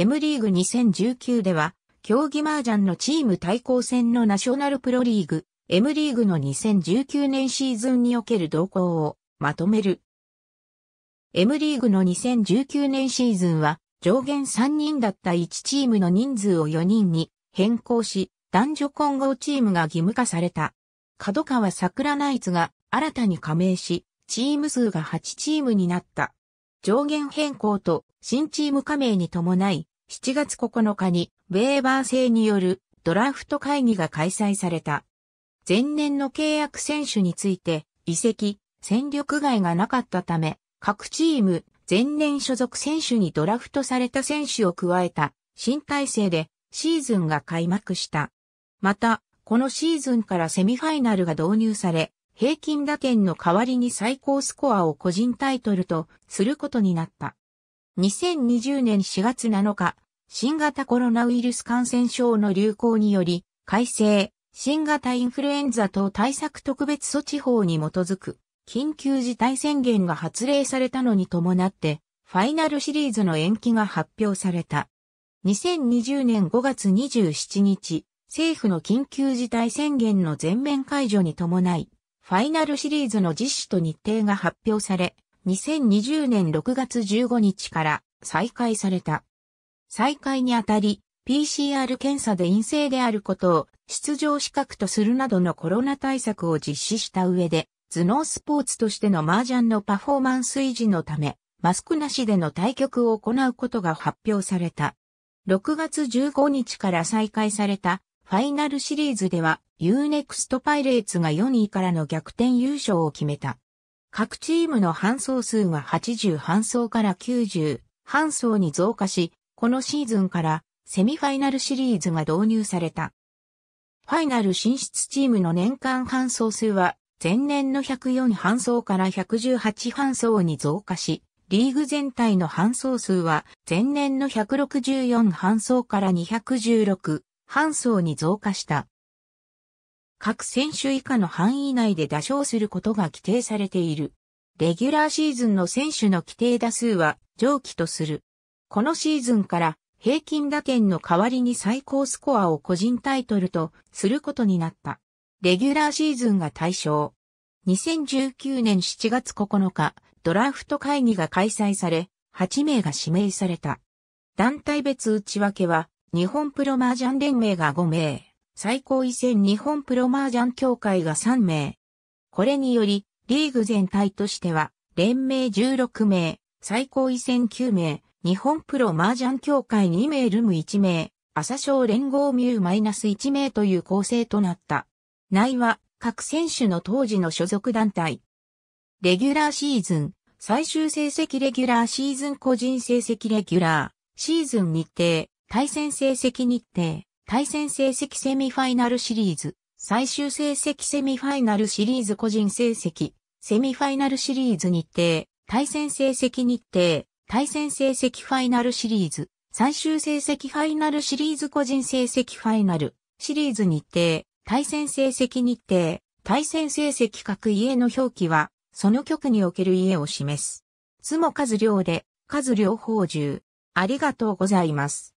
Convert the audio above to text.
M リーグ2019では、競技麻雀のチーム対抗戦のナショナルプロリーグ、M リーグの2019年シーズンにおける動向をまとめる。M リーグの2019年シーズンは上限3人だった1チームの人数を4人に変更し男女混合チームが義務化された。角川桜ナイツが新たに加盟しチーム数が8チームになった。上限変更と新チーム加盟に伴い7月9日に、ウェーバー制によるドラフト会議が開催された。前年の契約選手について、移籍、戦力外がなかったため、各チーム、前年所属選手にドラフトされた選手を加えた新体制でシーズンが開幕した。また、このシーズンからセミファイナルが導入され、平均打点の代わりに最高スコアを個人タイトルとすることになった。2020年4月7日、新型コロナウイルス感染症の流行により、改正、新型インフルエンザ等対策特別措置法に基づく、緊急事態宣言が発令されたのに伴って、ファイナルシリーズの延期が発表された。2020年5月27日、政府の緊急事態宣言の全面解除に伴い、ファイナルシリーズの実施と日程が発表され、2020年6月15日から再開された。再開にあたり、PCR 検査で陰性であることを出場資格とするなどのコロナ対策を実施した上で、頭脳スポーツとしての麻雀のパフォーマンス維持のため、マスクなしでの対局を行うことが発表された。6月15日から再開されたファイナルシリーズでは UNEXT パイレーツが4位からの逆転優勝を決めた。各チームの搬送数が80搬送から90搬送に増加し、このシーズンからセミファイナルシリーズが導入された。ファイナル進出チームの年間搬送数は前年の104搬送から118搬送に増加し、リーグ全体の搬送数は前年の164搬送から216搬送に増加した。各選手以下の範囲内で打賞することが規定されている。レギュラーシーズンの選手の規定打数は上記とする。このシーズンから平均打点の代わりに最高スコアを個人タイトルとすることになった。レギュラーシーズンが対象。2019年7月9日、ドラフト会議が開催され、8名が指名された。団体別内訳は、日本プロマージャン連盟が5名、最高位戦日本プロマージャン協会が3名。これにより、リーグ全体としては、連盟16名、最高位戦9名、日本プロマージャン協会2名ルム1名、朝賞連合ミューマイナス1名という構成となった。内は、各選手の当時の所属団体。レギュラーシーズン、最終成績レギュラーシーズン個人成績レギュラー、シーズン日程、対戦成績日程、対戦成績セミファイナルシリーズ、最終成績セミファイナルシリーズ個人成績、セミファイナルシリーズ日程、対戦成績日程、対戦成績ファイナルシリーズ、最終成績ファイナルシリーズ個人成績ファイナル、シリーズ日程、対戦成績日程、対戦成績各家の表記は、その局における家を示す。つも数量で、数量法重。ありがとうございます。